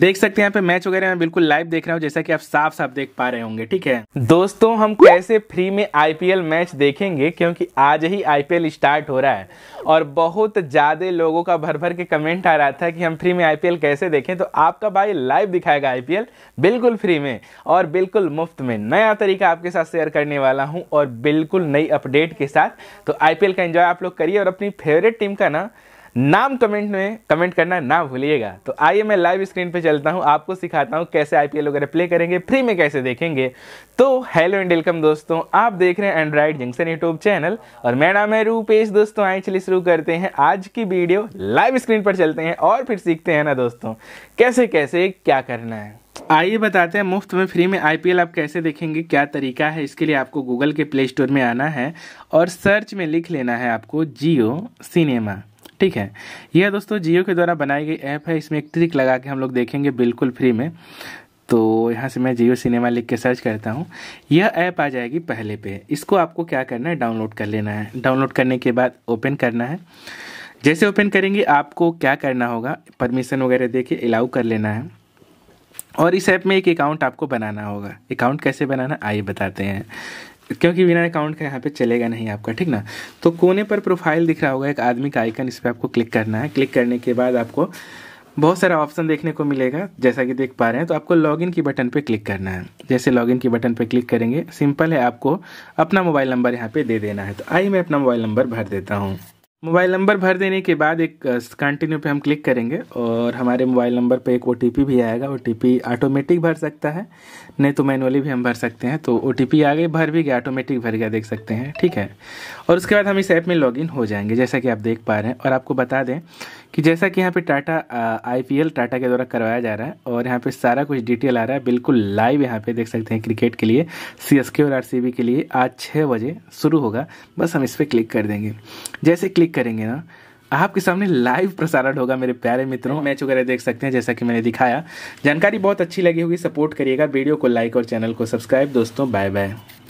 देख सकते हैं यहाँ पे मैच वगैरह मैं बिल्कुल लाइव देख रहा हूँ जैसा कि आप साफ साफ देख पा रहे होंगे ठीक है दोस्तों हम कैसे फ्री में आईपीएल मैच देखेंगे क्योंकि आज ही आईपीएल स्टार्ट हो रहा है और बहुत ज़्यादा लोगों का भर भर के कमेंट आ रहा था कि हम फ्री में आईपीएल कैसे देखें तो आपका भाई लाइव दिखाएगा आईपीएल बिल्कुल फ्री में और बिल्कुल मुफ्त में नया तरीका आपके साथ शेयर करने वाला हूँ और बिल्कुल नई अपडेट के साथ तो आईपीएल का एंजॉय आप लोग करिए और अपनी फेवरेट टीम का ना नाम कमेंट में कमेंट करना ना भूलिएगा तो आइए मैं लाइव स्क्रीन पे चलता हूँ आपको सिखाता हूँ कैसे आईपीएल वगैरह प्ले करेंगे फ्री में कैसे देखेंगे तो हेलो एंड वेलकम दोस्तों आप देख रहे हैं एंड्रॉइड जंक्शन यूट्यूब चैनल और मेरा नाम है रूपेश दोस्तों आए चलिए शुरू करते हैं आज की वीडियो लाइव स्क्रीन पर चलते हैं और फिर सीखते हैं ना दोस्तों कैसे कैसे क्या करना है आइए बताते हैं मुफ्त में फ्री में आईपीएल आप कैसे देखेंगे क्या तरीका है इसके लिए आपको गूगल के प्ले स्टोर में आना है और सर्च में लिख लेना है आपको जियो सिनेमा ठीक है यह दोस्तों जियो के द्वारा बनाई गई ऐप है इसमें एक ट्रिक लगा के हम लोग देखेंगे बिल्कुल फ्री में तो यहाँ से मैं जियो सिनेमा लिख के सर्च करता हूँ यह ऐप आ जाएगी पहले पे इसको आपको क्या करना है डाउनलोड कर लेना है डाउनलोड करने के बाद ओपन करना है जैसे ओपन करेंगे आपको क्या करना होगा परमिशन वगैरह दे के अलाउ कर लेना है और इस ऐप में एक अकाउंट आपको बनाना होगा अकाउंट कैसे बनाना आइए बताते हैं क्योंकि बिना अकाउंट का यहाँ पे चलेगा नहीं आपका ठीक ना तो कोने पर प्रोफाइल दिख रहा होगा एक आदमी का आइकन इस पर आपको क्लिक करना है क्लिक करने के बाद आपको बहुत सारा ऑप्शन देखने को मिलेगा जैसा कि देख पा रहे हैं तो आपको लॉगिन की बटन पे क्लिक करना है जैसे लॉगिन की बटन पे क्लिक करेंगे सिंपल है आपको अपना मोबाइल नंबर यहाँ पे दे देना है तो आई मैं अपना मोबाइल नंबर भर देता हूँ मोबाइल नंबर भर देने के बाद एक कंटिन्यू पे हम क्लिक करेंगे और हमारे मोबाइल नंबर पे एक ओ भी आएगा ओ ऑटोमेटिक भर सकता है नहीं तो मैनुअली भी हम भर सकते हैं तो ओ आ गई भर भी गया ऑटोमेटिक भर गया देख सकते हैं ठीक है और उसके बाद हम इस ऐप में लॉगिन हो जाएंगे जैसा कि आप देख पा रहे हैं और आपको बता दें कि जैसा कि यहाँ पर टाटा आई टाटा के द्वारा करवाया जा रहा है और यहाँ पर सारा कुछ डिटेल आ रहा है बिल्कुल लाइव यहाँ पर देख सकते हैं क्रिकेट के लिए सी और आर के लिए आज छः बजे शुरू होगा बस हम इस पर क्लिक कर देंगे जैसे क्लिक क्लिक करेंगे ना आपके सामने लाइव प्रसारण होगा मेरे प्यारे मित्रों मैच वगैरह देख सकते हैं जैसा कि मैंने दिखाया जानकारी बहुत अच्छी लगी होगी सपोर्ट करिएगा वीडियो को लाइक और चैनल को सब्सक्राइब दोस्तों बाय बाय